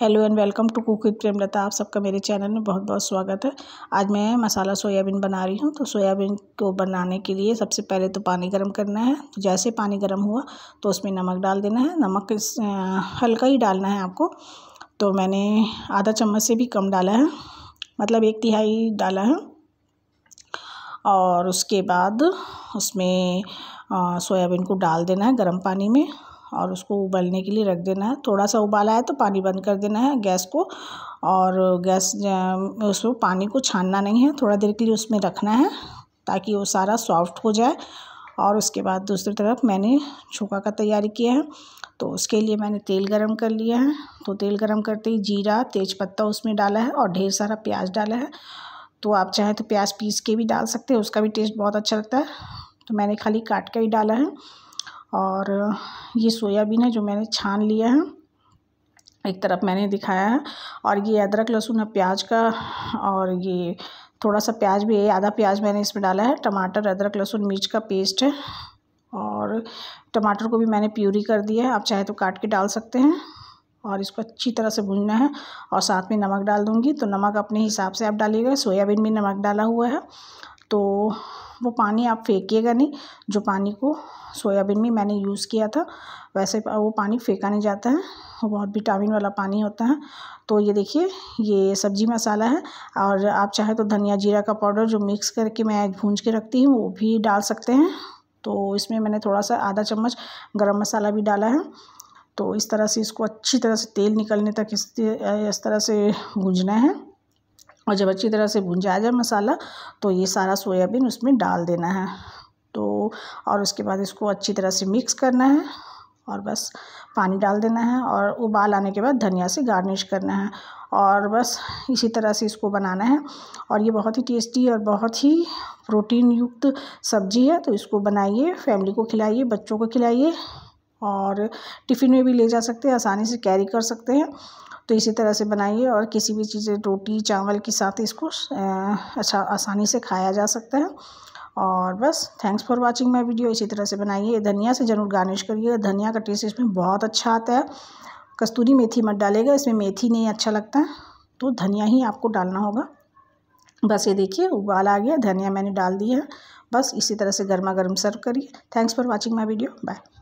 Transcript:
hello and welcome to cook with Premlata आप सबका मेरे चैनल में बहुत बहुत स्वागत है आज मैं मसाला सोयाबीन बना रही हूँ तो सोयाबीन को बनाने के लिए सबसे पहले तो पानी गर्म करना है तो जैसे पानी गर्म हुआ तो उसमें नमक डाल देना है नमक हल्का ही डालना है आपको तो मैंने आधा चम्मच से भी कम डाला है मतलब एक तिहाई डाला है और उसके बाद उसमें सोयाबीन को डाल देना है गर्म पानी में और उसको उबलने के लिए रख देना है थोड़ा सा उबाला है तो पानी बंद कर देना है गैस को और गैस उसमें पानी को छानना नहीं है थोड़ा देर के लिए उसमें रखना है ताकि वो सारा सॉफ्ट हो जाए और उसके बाद दूसरी तरफ मैंने छोका का तैयारी किया है तो उसके लिए मैंने तेल गरम कर लिया है तो तेल गरम करते ही जीरा तेज़पत्ता उसमें डाला है और ढेर सारा प्याज डाला है तो आप चाहें तो प्याज पीस के भी डाल सकते हैं उसका भी टेस्ट बहुत अच्छा लगता है तो मैंने खाली काट के ही डाला है और ये सोयाबीन है जो मैंने छान लिया है एक तरफ मैंने दिखाया है और ये अदरक लहसुन है प्याज का और ये थोड़ा सा प्याज भी है आधा प्याज मैंने इसमें डाला है टमाटर अदरक लहसुन मिर्च का पेस्ट है और टमाटर को भी मैंने प्यूरी कर दिया है आप चाहे तो काट के डाल सकते हैं और इसको अच्छी तरह से भूनना है और साथ में नमक डाल दूंगी तो नमक अपने हिसाब से आप डालिएगा सोयाबीन में नमक डाला हुआ है तो वो पानी आप फेंकिएगा नहीं जो पानी को सोयाबीन में मैंने यूज़ किया था वैसे वो पानी फेंका नहीं जाता है वो बहुत विटामिन वाला पानी होता है तो ये देखिए ये सब्जी मसाला है और आप चाहे तो धनिया जीरा का पाउडर जो मिक्स करके मैं भूंज के रखती हूँ वो भी डाल सकते हैं तो इसमें मैंने थोड़ा सा आधा चम्मच गर्म मसाला भी डाला है तो इस तरह से इसको अच्छी तरह से तेल निकलने तक इस तरह से भूंजना है और जब अच्छी तरह से भुन जाए मसाला तो ये सारा सोयाबीन उसमें डाल देना है तो और उसके बाद इसको अच्छी तरह से मिक्स करना है और बस पानी डाल देना है और उबाल आने के बाद धनिया से गार्निश करना है और बस इसी तरह से इसको बनाना है और ये बहुत ही टेस्टी और बहुत ही प्रोटीन युक्त सब्जी है तो इसको बनाइए फैमिली को खिलाइए बच्चों को खिलाइए और टिफ़िन में भी ले जा सकते हैं आसानी से कैरी कर सकते हैं तो इसी तरह से बनाइए और किसी भी चीज़ें रोटी चावल के साथ इसको अच्छा आसानी से खाया जा सकता है और बस thanks for watching my video इसी तरह से बनाइए धनिया से ज़रूर गार्निश करिए धनिया का टेस्ट इसमें बहुत अच्छा आता है कस्तूरी मेथी मत डालेगा इसमें मेथी नहीं अच्छा लगता है तो धनिया ही आपको डालना होगा बस ये देखिए उबाल आ गया धनिया मैंने डाल दिया बस इसी तरह से गर्मा गर्म सर्व करिए thanks for watching my video bye